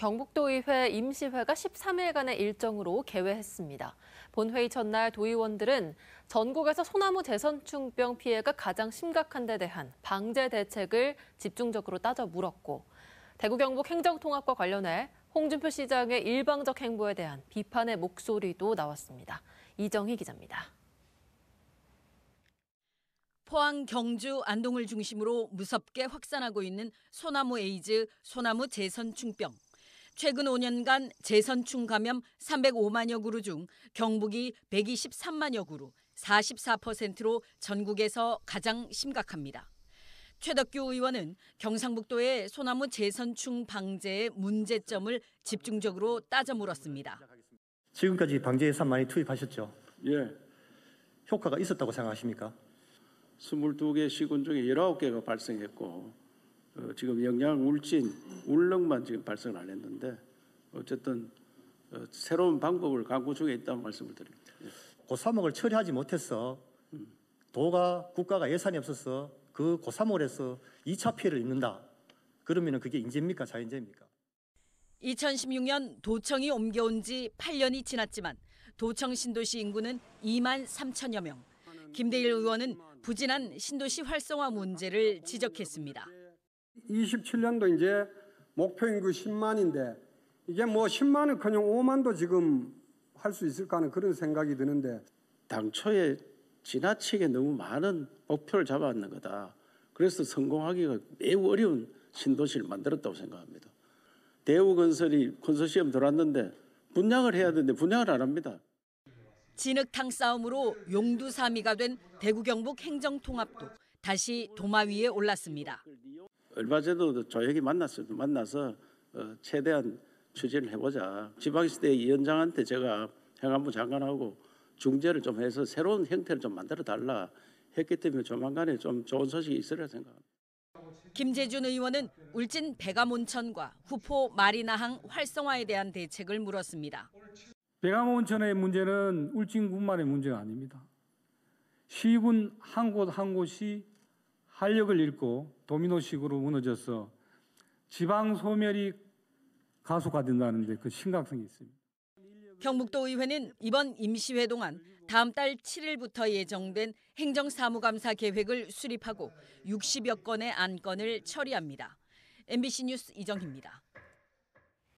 경북도의회 임시회가 13일간의 일정으로 개회했습니다. 본회의 첫날 도의원들은 전국에서 소나무 재선충병 피해가 가장 심각한 데 대한 방제 대책을 집중적으로 따져 물었고 대구 경북 행정통합과 관련해 홍준표 시장의 일방적 행보에 대한 비판의 목소리도 나왔습니다. 이정희 기자입니다. 포항, 경주, 안동을 중심으로 무섭게 확산하고 있는 소나무 에이즈, 소나무 재선충병. 최근 5년간 재선충 감염 305만여 그루 중 경북이 123만여 그루 44%로 전국에서 가장 심각합니다. 최덕규 의원은 경상북도의 소나무 재선충 방제의 문제점을 집중적으로 따져 물었습니다. 지금까지 방제 예산 많이 투입하셨죠? 예. 효과가 있었다고 생각하십니까? 22개 시군 중에 19개가 발생했고 어, 지금 영양 울진 울렁만 지금 발생을 안 했는데 어쨌든 어, 새로운 방법을 강구 중에 있다는 말씀을 드립니다. 예. 고사목을 처리하지 못해서 도가 국가가 예산이 없어서 그 고사목에서 2차 피해를 입는다. 그러면 그게 인재입니까 자연재입니까? 2016년 도청이 옮겨온 지 8년이 지났지만 도청 신도시 인구는 2만 3천여 명. 김대일 의원은 부진한 신도시 활성화 문제를 지적했습니다. 2 7년도 이제 목표 인구 10만인데 이게 뭐 10만은 커녕 5만도 지금 할 수 있을까 하는 그런 생각이 드는데 당초에 지나치게 너무 많은 목표를 잡아왔는 거다. 그래서 성공하기가 매우 어려운 신도시를 만들었다고 생각합니다. 대우건설이 콘소시엄 들어왔는데 분양을 해야 되는데 분양을 안 합니다. 진흙탕 싸움으로 용두사미가 된 대구 경북 행정통합도 다시 도마 위에 올랐습니다. 얼마 전에도 저에게 만났어요. 만나서 어, 최대한 추진을 해보자. 지방 시대 위원장한테 제가 행안부 장관하고 중재를 좀 해서 새로운 형태를 좀 만들어 달라 했기 때문에 조만간에 좀 좋은 소식이 있으리라 생각합니다. 김재준 의원은 울진 백암온천과 후포 마리나항 활성화에 대한 대책을 물었습니다. 백암온천의 문제는 울진군만의 문제가 아닙니다. 시군 한 곳 한 곳이 활력을 잃고 도미노식으로 무너져서 지방 소멸이 가속화된다는데 그 심각성이 있습니다. 경북도 의회는 이번 임시회 동안 다음 달 7일부터 예정된 행정사무감사 계획을 수립하고 60여 건의 안건을 처리합니다. MBC 뉴스 이정희입니다.